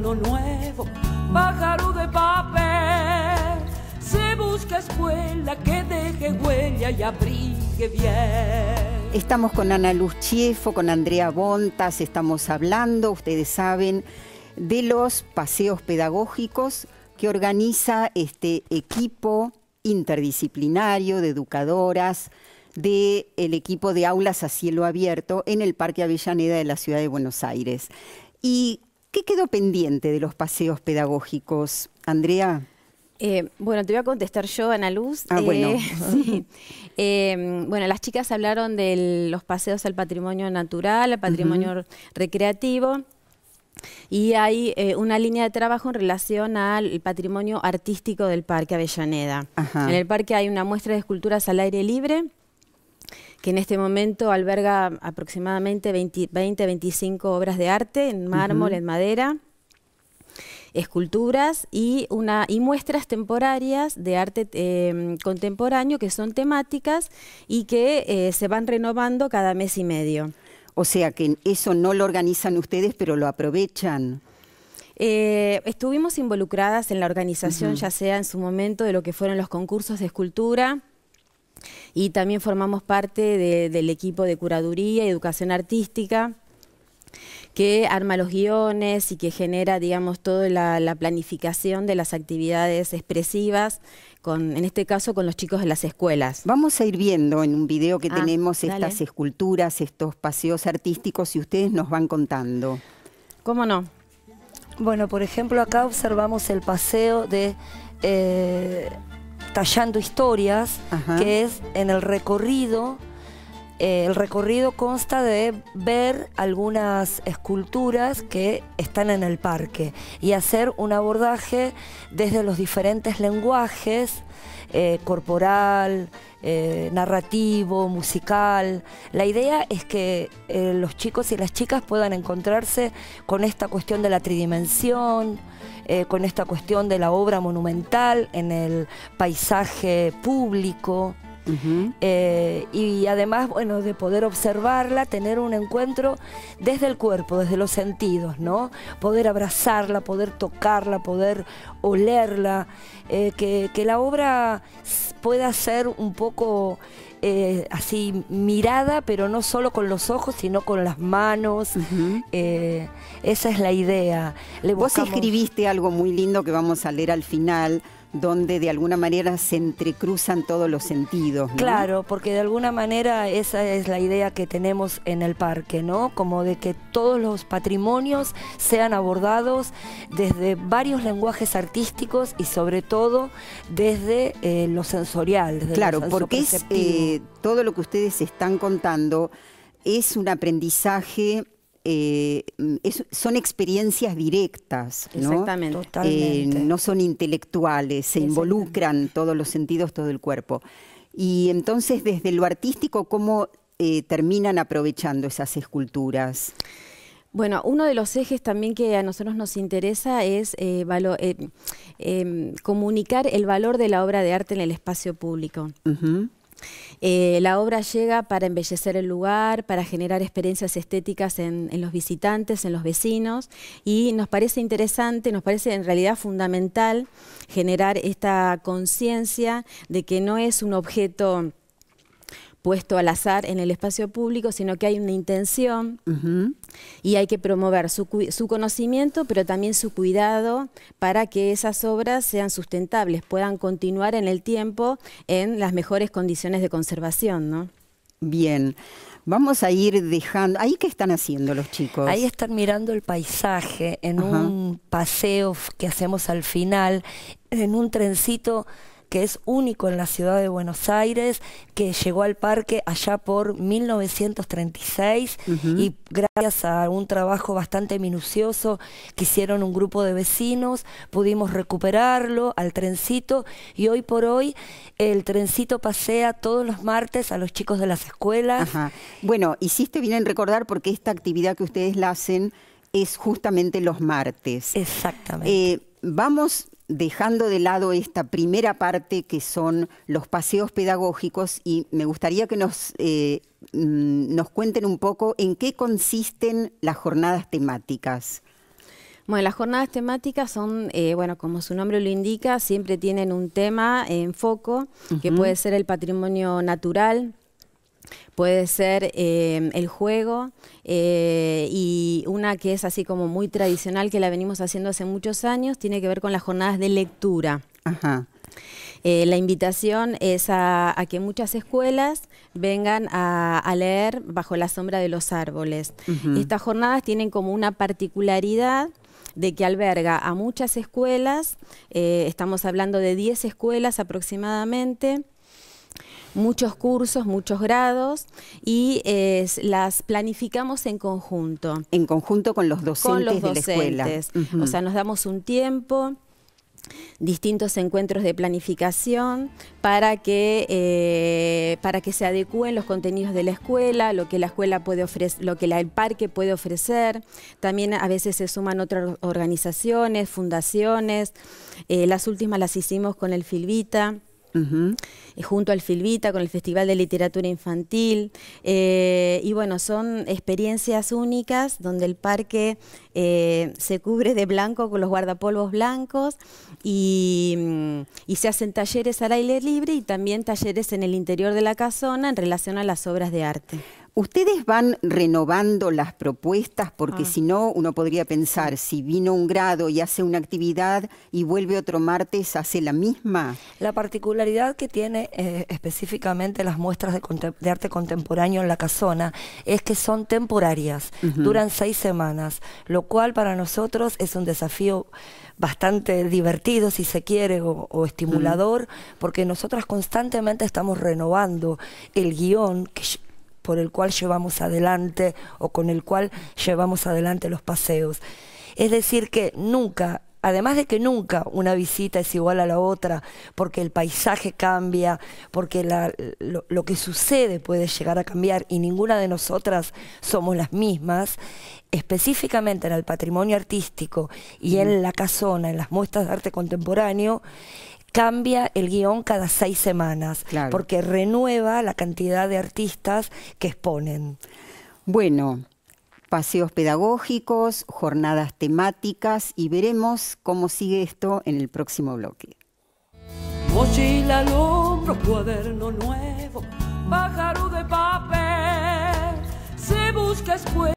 nuevo, pájaro de papel. Se busca escuela que deje huella y abrigue bien. Estamos con Ana Luz Chiefo, con Andrea Bontas, estamos hablando, ustedes saben, de los paseos pedagógicos que organiza este equipo interdisciplinario de educadoras del el equipo de aulas a cielo abierto en el Parque Avellaneda de la Ciudad de Buenos Aires. Y ¿Qué quedó pendiente de los paseos pedagógicos, Andrea? Eh, bueno, te voy a contestar yo, Ana Luz. Ah, bueno. Eh, eh, bueno, las chicas hablaron de los paseos al patrimonio natural, al patrimonio recreativo. Y hay una línea de trabajo en relación al patrimonio artístico del Parque Avellaneda. En el parque hay una muestra de esculturas al aire libre que en este momento alberga aproximadamente 20, 25 obras de arte en mármol, en madera, esculturas y, una, y muestras temporarias de arte em, contemporáneo que son temáticas y que eh, se van renovando cada mes y medio. O sea que eso no lo organizan ustedes, pero lo aprovechan. Eh, estuvimos involucradas en la organización, ya sea en su momento de lo que fueron los concursos de escultura, y también formamos parte del equipo de curaduría y educación artística que arma los guiones y que genera, digamos, toda la, planificación de las actividades expresivas, con, en este caso con los chicos de las escuelas. Vamos a ir viendo en un video que ah, tenemos estas esculturas, estos paseos artísticos y ustedes nos van contando. ¿Cómo no? Bueno, por ejemplo, acá observamos el paseo de... Eh, Tallando Historias, que es en el recorrido eh, el recorrido consta de ver algunas esculturas que están en el parque y hacer un abordaje desde los diferentes lenguajes, eh, corporal, eh, narrativo, musical. La idea es que los chicos y las chicas puedan encontrarse con esta cuestión de la tridimensión, con esta cuestión de la obra monumental en el paisaje público. Eh, y además, bueno, de poder observarla, tener un encuentro desde el cuerpo, desde los sentidos, ¿no? Poder abrazarla, poder tocarla, poder olerla, eh, que, la obra pueda ser un poco... Eh, así mirada, pero no solo con los ojos, sino con las manos. esa es la idea. Le Vos escribiste algo muy lindo que vamos a leer al final, donde de alguna manera se entrecruzan todos los sentidos. Claro, porque de alguna manera esa es la idea que tenemos en el parque, ¿no? Como de que todos los patrimonios sean abordados desde varios lenguajes artísticos y sobre todo desde eh, lo sensorial. claro, porque eh, todo lo que ustedes están contando es un aprendizaje eh, son experiencias directas, ¿no? Eh, son intelectuales, se involucran todos los sentidos, todo el cuerpo. Y entonces, desde lo artístico, ¿cómo eh, terminan aprovechando esas esculturas? Bueno, uno de los ejes también que a nosotros nos interesa es em, comunicar el valor de la obra de arte en el espacio público. Eh, la obra llega para embellecer el lugar, para generar experiencias estéticas en, en, los visitantes, en los vecinos, y nos parece interesante, nos parece en realidad fundamental generar esta conciencia de que no es un objeto puesto al azar en el espacio público, sino que hay una intención y hay que promover su, conocimiento, pero también su cuidado para que esas obras sean sustentables, puedan continuar en el tiempo en las mejores condiciones de conservación. ¿no? Bien. Vamos a ir dejando. ¿Ahí qué están haciendo los chicos? Ahí están mirando el paisaje en un paseo que hacemos al final, en un trencito que es único en la ciudad de Buenos Aires, que llegó al parque allá por 1936 y gracias a un trabajo bastante minucioso que hicieron un grupo de vecinos, pudimos recuperarlo al trencito y hoy por hoy el trencito pasea todos los martes a los chicos de las escuelas. Bueno, hiciste bien en recordar porque esta actividad que ustedes la hacen es justamente los martes. Exactamente. Eh, vamos dejando de lado esta primera parte que son los paseos pedagógicos y me gustaría que nos, eh, mm, nos cuenten un poco en qué consisten las jornadas temáticas. Bueno, las jornadas temáticas son, eh, bueno, como su nombre lo indica, siempre tienen un tema en foco, que puede ser el patrimonio natural, Puede ser em, el juego eh, y una que es así como muy tradicional que la venimos haciendo hace muchos años, tiene que ver con las jornadas de lectura. Eh, la invitación es a, que muchas escuelas vengan a, leer bajo la sombra de los árboles. Estas jornadas tienen como una particularidad de que alberga a muchas escuelas, eh, estamos hablando de 10 escuelas aproximadamente, muchos cursos, muchos grados y las planificamos en conjunto. En conjunto con los docentes, de la escuela. O sea, nos damos un tiempo distintos encuentros de planificación para que, eh, para que se adecúen los contenidos de la escuela, lo que la escuela puede ofrecer, lo que el parque puede ofrecer. También a veces se suman otras organizaciones, fundaciones. Eh, las últimas las hicimos con el Filvita. Eh, junto al Filvita, con el Festival de Literatura Infantil. Eh, y bueno, son experiencias únicas donde el parque eh, se cubre de blanco con los guardapolvos blancos y, mm, y, se hacen talleres al aire libre y también talleres en el interior de la casona en relación a las obras de arte. Ustedes van renovando las propuestas porque ah. si no uno podría pensar si vino un grado y hace una actividad y vuelve otro martes hace la misma. La particularidad que tiene eh, específicamente las muestras de, arte contemporáneo en la casona es que son temporarias, duran seis semanas, lo cual para nosotros es un desafío bastante divertido si se quiere o, estimulador porque nosotras constantemente estamos renovando el guión que por el cual llevamos adelante o con el cual llevamos adelante los paseos. Es decir, que nunca además de que nunca una visita es igual a la otra, porque el paisaje cambia, porque lo, que sucede puede llegar a cambiar y ninguna de nosotras somos las mismas, específicamente en el patrimonio artístico y en la casona, en las muestras de arte contemporáneo, cambia el guión cada seis semanas, porque renueva la cantidad de artistas que exponen. Bueno, paseos pedagógicos, jornadas temáticas y veremos cómo sigue esto en el próximo bloque. papel, se busca